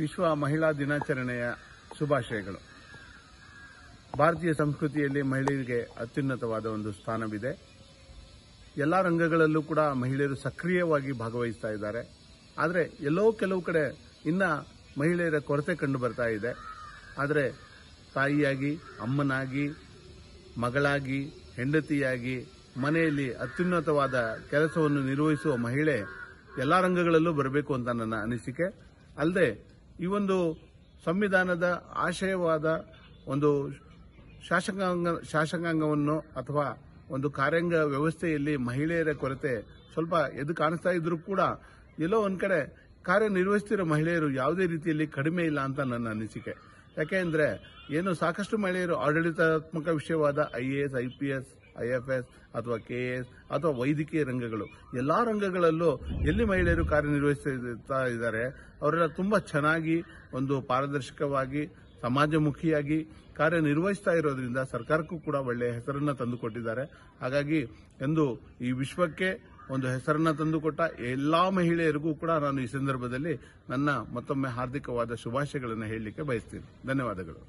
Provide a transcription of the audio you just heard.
ವಿಶ್ವ ಮಹಿಳಾ ದಿನಾಚರಣೆಯ ಶುಭಾಶಯಗಳು ಭಾರತೀಯ ಸಂಸ್ಕೃತಿಯಲ್ಲಿ ಮಹಿಳೆಯರಿಗೆ ಅತ್ಯುನ್ನತವಾದ ಒಂದು ಸ್ಥಾನವಿದೆ ಎಲ್ಲ ರಂಗಗಳಲ್ಲೂ ಕೂಡ ಮಹಿಳೆಯರು ಸಕ್ರಿಯವಾಗಿ ಭಾಗವಹಿಸ್ತಾ ಇದ್ದಾರೆ ಆದರೆ ಎಲ್ಲೋ ಕೆಲವು ಕಡೆ ಇನ್ನ ಮಹಿಳೆಯರ ಕೊರತೆ ಕಂಡು ಬರ್ತಾ ಇದೆ ಆದರೆ ತಾಯಿಯಾಗಿ ಅಮ್ಮನಾಗಿ ಮಗಳಾಗಿ ಹೆಂಡತಿಯಾಗಿ ಮನೆಯಲ್ಲಿ ಅತ್ಯುನ್ನತವಾದ ಕೆಲಸವನ್ನು ನಿರ್ವಹಿಸುವ ಮಹಿಳೆ ಎಲ್ಲ ರಂಗಗಳಲ್ಲೂ ಬರಬೇಕು ಅಂತ ನನ್ನ ಅನಿಸಿಕೆ ಅಲ್ಲದೆ ಈ ಒಂದು ಸಂವಿಧಾನದ ಆಶಯವಾದ ಒಂದು ಶಾಸಕಾಂಗ ಶಾಸಕಾಂಗವನ್ನು ಅಥವಾ ಒಂದು ಕಾರ್ಯಾಂಗ ವ್ಯವಸ್ಥೆಯಲ್ಲಿ ಮಹಿಳೆಯರ ಕೊರತೆ ಸ್ವಲ್ಪ ಎದ್ದು ಕಾಣಿಸ್ತಾ ಇದ್ರೂ ಕೂಡ ಎಲ್ಲೋ ಒಂದು ಕಡೆ ಕಾರ್ಯನಿರ್ವಹಿಸ್ತಿರೋ ಮಹಿಳೆಯರು ಯಾವುದೇ ರೀತಿಯಲ್ಲಿ ಕಡಿಮೆ ಇಲ್ಲ ಅಂತ ನನ್ನ ಅನಿಸಿಕೆ ಯಾಕೆಂದರೆ ಏನು ಸಾಕಷ್ಟು ಮಹಿಳೆಯರು ಆಡಳಿತಾತ್ಮಕ ವಿಷಯವಾದ I A S I P S I F S ಅಥವಾ ಕೆ ಎ ಎಸ್ ಅಥವಾ ವೈದ್ಯಕೀಯ ರಂಗಗಳು ಎಲ್ಲ ರಂಗಗಳಲ್ಲೂ ಎಲ್ಲಿ ಮಹಿಳೆಯರು ಕಾರ್ಯನಿರ್ವಹಿಸ್ತಾ ಇದ್ದಾರೆ ಅವರೆಲ್ಲ ತುಂಬ ಚೆನ್ನಾಗಿ ಒಂದು ಪಾರದರ್ಶಕವಾಗಿ ಸಮಾಜಮುಖಿಯಾಗಿ ಕಾರ್ಯನಿರ್ವಹಿಸ್ತಾ ಇರೋದ್ರಿಂದ ಸರ್ಕಾರಕ್ಕೂ ಕೂಡ ಒಳ್ಳೆಯ ಹೆಸರನ್ನು ತಂದುಕೊಟ್ಟಿದ್ದಾರೆ ಹಾಗಾಗಿ ಎಂದು ಈ ವಿಶ್ವಕ್ಕೆ ಒಂದು ಹೆಸರನ್ನ ತಂದುಕೊಟ್ಟ ಎಲ್ಲಾ ಮಹಿಳೆಯರಿಗೂ ಕೂಡ ನಾನು ಈ ಸಂದರ್ಭದಲ್ಲಿ ನನ್ನ ಮತ್ತೊಮ್ಮೆ ಹಾರ್ದಿಕವಾದ ಶುಭಾಶಯಗಳನ್ನು ಹೇಳಲಿಕ್ಕೆ ಬಯಸ್ತೀನಿ ಧನ್ಯವಾದಗಳು